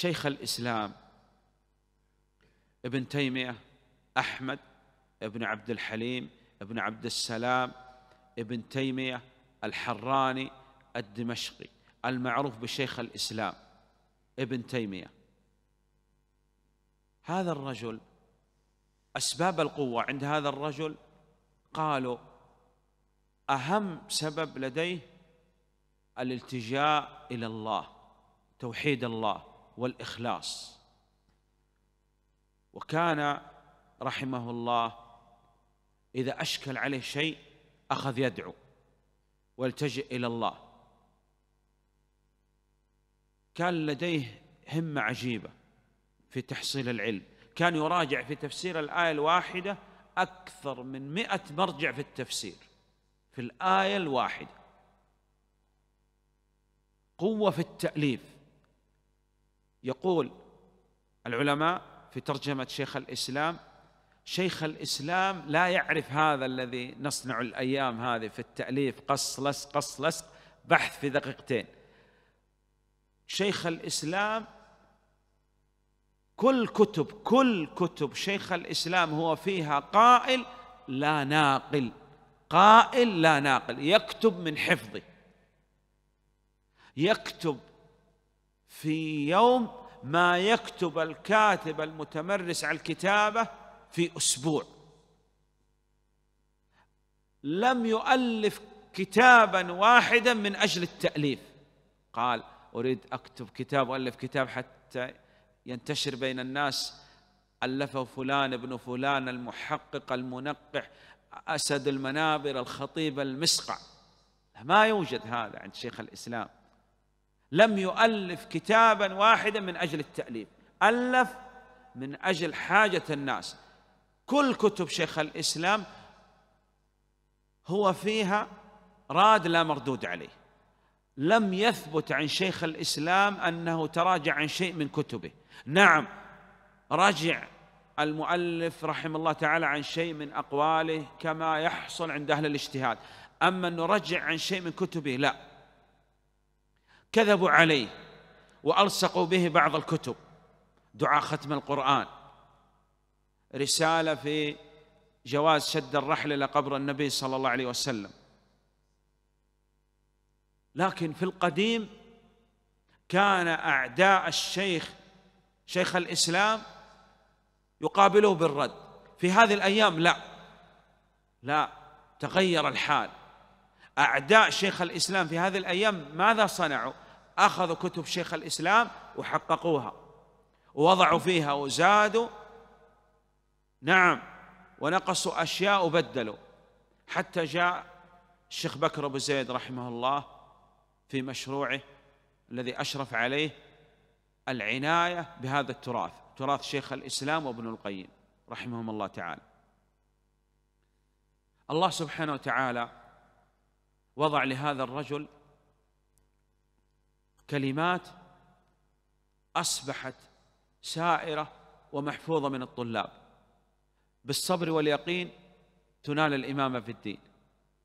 شيخ الإسلام ابن تيمية أحمد ابن عبد الحليم ابن عبد السلام ابن تيمية الحراني الدمشقي المعروف بشيخ الإسلام ابن تيمية هذا الرجل أسباب القوة عند هذا الرجل قالوا أهم سبب لديه الالتجاء إلى الله توحيد الله والإخلاص وكان رحمه الله إذا أشكل عليه شيء أخذ يدعو والتجئ إلى الله كان لديه همة عجيبة في تحصيل العلم كان يراجع في تفسير الآية الواحدة أكثر من مئة مرجع في التفسير في الآية الواحدة قوة في التأليف يقول العلماء في ترجمة شيخ الإسلام شيخ الإسلام لا يعرف هذا الذي نصنع الأيام هذه في التأليف قص لصق قص لصق بحث في دقيقتين شيخ الإسلام كل كتب كل كتب شيخ الإسلام هو فيها قائل لا ناقل قائل لا ناقل يكتب من حفظه يكتب في يوم ما يكتب الكاتب المتمرس على الكتابة في أسبوع لم يؤلف كتابا واحدا من أجل التأليف قال أريد أكتب كتاب وألف كتاب حتى ينتشر بين الناس ألفه فلان ابن فلان المحقق المنقح أسد المنابر الخطيب المسقع ما يوجد هذا عند شيخ الإسلام لم يؤلف كتابا واحدا من اجل التاليف الف من اجل حاجه الناس كل كتب شيخ الاسلام هو فيها راد لا مردود عليه لم يثبت عن شيخ الاسلام انه تراجع عن شيء من كتبه نعم رجع المؤلف رحمه الله تعالى عن شيء من اقواله كما يحصل عند اهل الاجتهاد اما انه رجع عن شيء من كتبه لا كذبوا عليه والصقوا به بعض الكتب دعاء ختم القران رساله في جواز شد الرحل الى قبر النبي صلى الله عليه وسلم لكن في القديم كان اعداء الشيخ شيخ الاسلام يقابله بالرد في هذه الايام لا لا تغير الحال اعداء شيخ الاسلام في هذه الايام ماذا صنعوا أخذوا كتب شيخ الإسلام وحققوها ووضعوا فيها وزادوا نعم ونقصوا أشياء وبدلوا حتى جاء الشيخ بكر أبو زيد رحمه الله في مشروعه الذي أشرف عليه العناية بهذا التراث تراث شيخ الإسلام وابن القيم رحمهم الله تعالى الله سبحانه وتعالى وضع لهذا الرجل كلمات اصبحت سائره ومحفوظه من الطلاب بالصبر واليقين تنال الامامه في الدين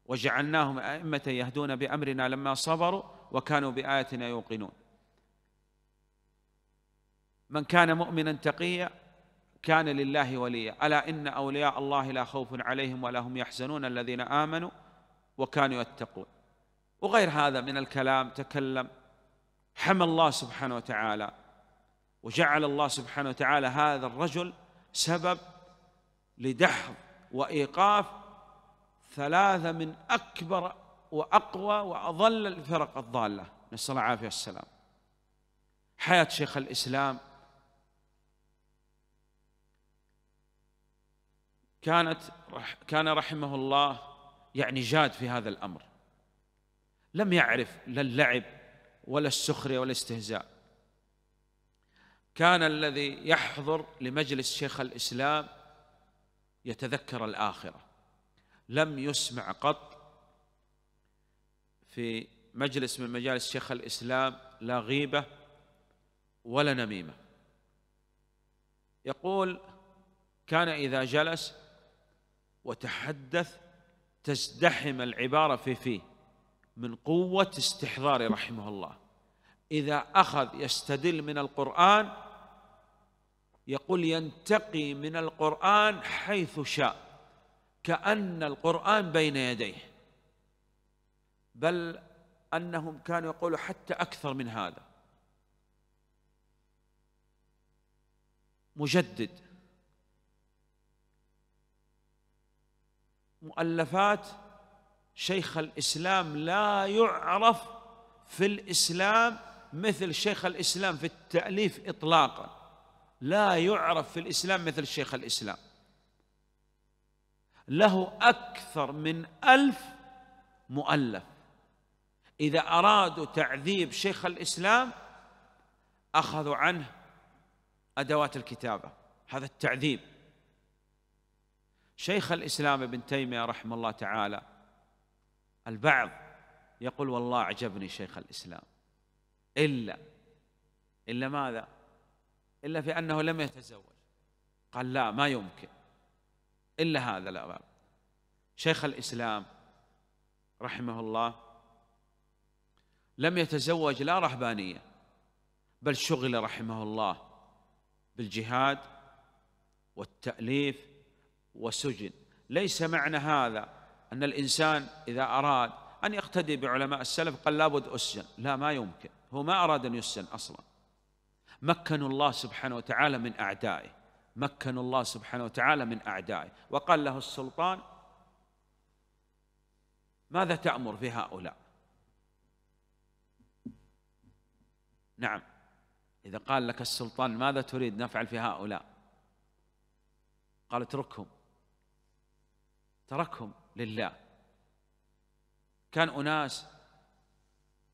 وجعلناهم ائمه يهدون بامرنا لما صبروا وكانوا باياتنا يوقنون من كان مؤمنا تقيا كان لله وليا الا ان اولياء الله لا خوف عليهم ولا هم يحزنون الذين امنوا وكانوا يتقون وغير هذا من الكلام تكلم حمى الله سبحانه وتعالى وجعل الله سبحانه وتعالى هذا الرجل سبب لدحض وإيقاف ثلاثة من أكبر وأقوى وأضل الفرق الضالة نسأل الله العافية والسلام حياة شيخ الإسلام كانت كان رحمه الله يعني جاد في هذا الأمر لم يعرف لا اللعب ولا السخرية ولا الاستهزاء كان الذي يحضر لمجلس شيخ الإسلام يتذكر الآخرة لم يسمع قط في مجلس من مجالس شيخ الإسلام لا غيبة ولا نميمة يقول كان إذا جلس وتحدث تزدحم العبارة في فيه من قوة استحضاره رحمه الله إذا أخذ يستدل من القرآن يقول ينتقي من القرآن حيث شاء كأن القرآن بين يديه بل أنهم كانوا يقولوا حتى أكثر من هذا مجدد مؤلفات شيخ الاسلام لا يعرف في الاسلام مثل شيخ الاسلام في التاليف اطلاقا لا يعرف في الاسلام مثل شيخ الاسلام له اكثر من الف مؤلف اذا ارادوا تعذيب شيخ الاسلام اخذوا عنه ادوات الكتابه هذا التعذيب شيخ الاسلام ابن تيميه رحمه الله تعالى البعض يقول والله أعجبني شيخ الإسلام إلا إلا ماذا؟ إلا في أنه لم يتزوج قال لا ما يمكن إلا هذا الأمر شيخ الإسلام رحمه الله لم يتزوج لا رهبانية بل شغل رحمه الله بالجهاد والتأليف وسجن ليس معنى هذا أن الإنسان إذا أراد أن يقتدي بعلماء السلف قال لابد أسجن لا ما يمكن هو ما أراد أن يسجن أصلا مكنوا الله سبحانه وتعالى من أعدائه مكنوا الله سبحانه وتعالى من أعدائه وقال له السلطان ماذا تأمر في هؤلاء نعم إذا قال لك السلطان ماذا تريد نفعل في هؤلاء قال اتركهم تركهم لله كان أناس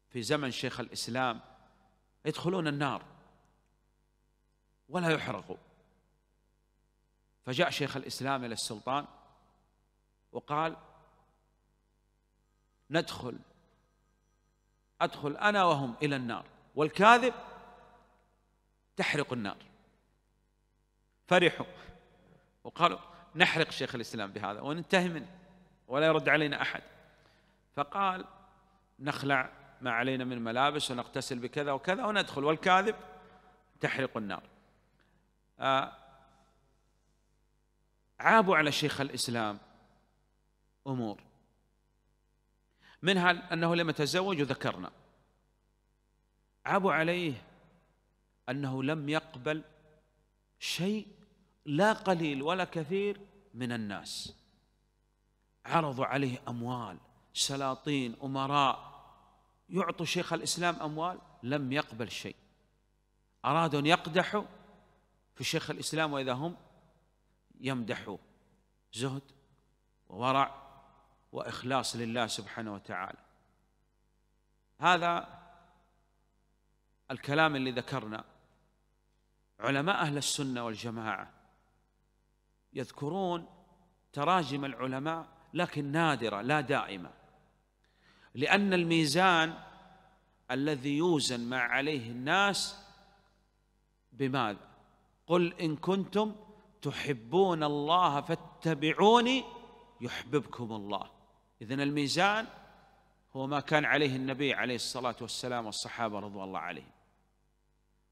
في زمن شيخ الإسلام يدخلون النار ولا يحرقوا فجاء شيخ الإسلام إلى السلطان وقال ندخل أدخل أنا وهم إلى النار والكاذب تحرق النار فرحوا وقالوا نحرق شيخ الإسلام بهذا وننتهي منه ولا يرد علينا أحد فقال نخلع ما علينا من ملابس ونغتسل بكذا وكذا وندخل والكاذب تحرق النار آه، عابوا على شيخ الإسلام أمور منها أنه لم يتزوج وذكرنا عابوا عليه أنه لم يقبل شيء لا قليل ولا كثير من الناس عرضوا عليه أموال سلاطين أمراء يعطوا شيخ الإسلام أموال لم يقبل شيء أرادوا أن يقدحوا في شيخ الإسلام وإذا هم يمدحوه زهد وورع وإخلاص لله سبحانه وتعالى هذا الكلام اللي ذكرنا علماء أهل السنة والجماعة يذكرون تراجم العلماء لكن نادرة لا دائمة لأن الميزان الذي يوزن ما عليه الناس بماذا قل إن كنتم تحبون الله فاتبعوني يحببكم الله إذن الميزان هو ما كان عليه النبي عليه الصلاة والسلام والصحابة رضوان الله عليهم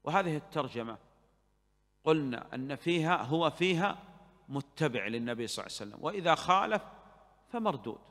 وهذه الترجمة قلنا أن فيها هو فيها متبع للنبي صلى الله عليه وسلم وإذا خالف فمردود